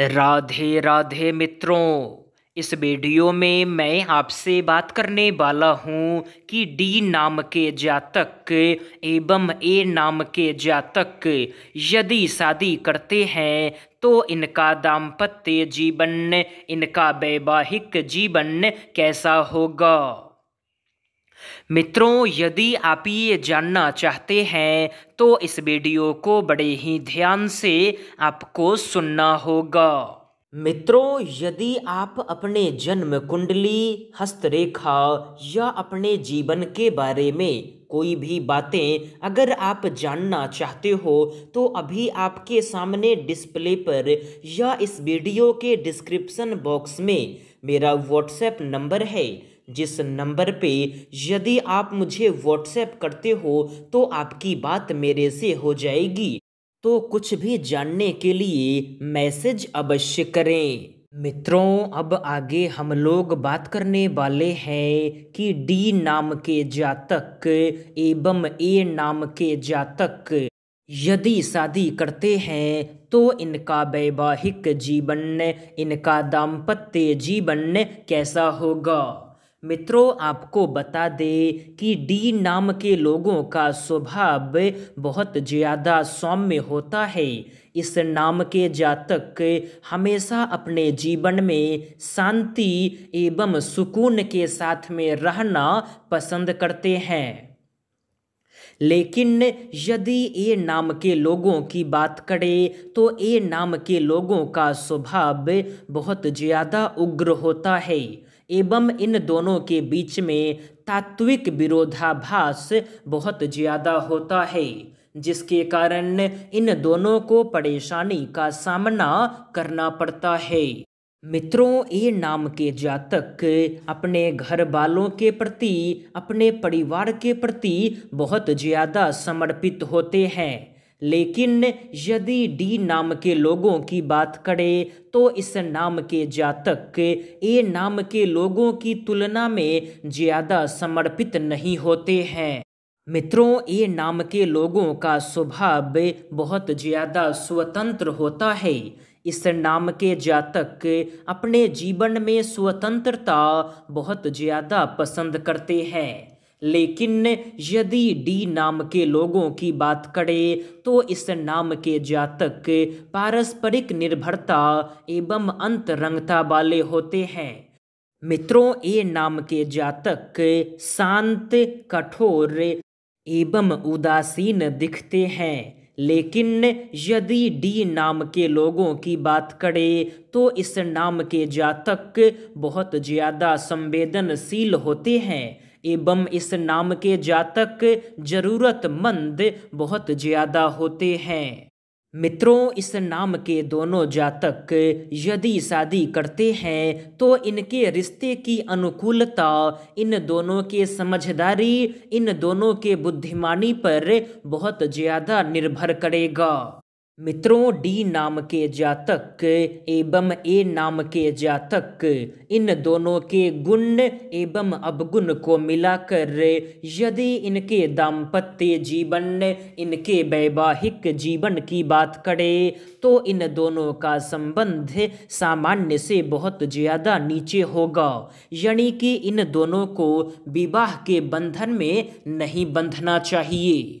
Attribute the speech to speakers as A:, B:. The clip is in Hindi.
A: राधे राधे मित्रों इस वीडियो में मैं आपसे बात करने वाला हूँ कि डी नाम के जातक एवं ए नाम के जातक यदि शादी करते हैं तो इनका दाम्पत्य जीवन इनका वैवाहिक जीवन कैसा होगा मित्रों यदि आप ये जानना चाहते हैं तो इस वीडियो को बड़े ही ध्यान से आपको सुनना होगा मित्रों यदि आप अपने जन्म कुंडली हस्तरेखा या अपने जीवन के बारे में कोई भी बातें अगर आप जानना चाहते हो तो अभी आपके सामने डिस्प्ले पर या इस वीडियो के डिस्क्रिप्शन बॉक्स में मेरा व्हाट्सएप नंबर है जिस नंबर पे यदि आप मुझे व्हाट्सएप करते हो तो आपकी बात मेरे से हो जाएगी तो कुछ भी जानने के लिए मैसेज अवश्य करें मित्रों अब आगे हम लोग बात करने वाले हैं कि डी नाम के जातक एवं ए नाम के जातक यदि शादी करते हैं तो इनका वैवाहिक जीवन इनका दाम्पत्य जीवन कैसा होगा मित्रों आपको बता दें कि डी नाम के लोगों का स्वभाव बहुत ज़्यादा सौम्य होता है इस नाम के जातक हमेशा अपने जीवन में शांति एवं सुकून के साथ में रहना पसंद करते हैं लेकिन यदि ए नाम के लोगों की बात करें तो ए नाम के लोगों का स्वभाव बहुत ज़्यादा उग्र होता है एवं इन दोनों के बीच में तात्विक विरोधाभास बहुत ज़्यादा होता है जिसके कारण इन दोनों को परेशानी का सामना करना पड़ता है मित्रों ए नाम के जातक अपने घर वालों के प्रति अपने परिवार के प्रति बहुत ज़्यादा समर्पित होते हैं लेकिन यदि डी नाम के लोगों की बात करें तो इस नाम के जातक ए नाम के लोगों की तुलना में ज़्यादा समर्पित नहीं होते हैं मित्रों ए नाम के लोगों का स्वभाव बहुत ज़्यादा स्वतंत्र होता है इस नाम के जातक अपने जीवन में स्वतंत्रता बहुत ज़्यादा पसंद करते हैं लेकिन यदि डी नाम के लोगों की बात करें तो इस नाम के जातक पारस्परिक निर्भरता एवं अंतरंगता वाले होते हैं मित्रों ए नाम के जातक शांत कठोर एवं उदासीन दिखते हैं लेकिन यदि डी नाम के लोगों की बात करें तो इस नाम के जातक बहुत ज़्यादा संवेदनशील होते हैं एवं इस नाम के जातक जरूरतमंद बहुत ज़्यादा होते हैं मित्रों इस नाम के दोनों जातक यदि शादी करते हैं तो इनके रिश्ते की अनुकूलता इन दोनों के समझदारी इन दोनों के बुद्धिमानी पर बहुत ज़्यादा निर्भर करेगा मित्रों डी नाम के जातक एवं ए नाम के जातक इन दोनों के गुण एवं अवगुण को मिलाकर यदि इनके दाम्पत्य जीवन इनके वैवाहिक जीवन की बात करें तो इन दोनों का संबंध सामान्य से बहुत ज़्यादा नीचे होगा यानी कि इन दोनों को विवाह के बंधन में नहीं बंधना चाहिए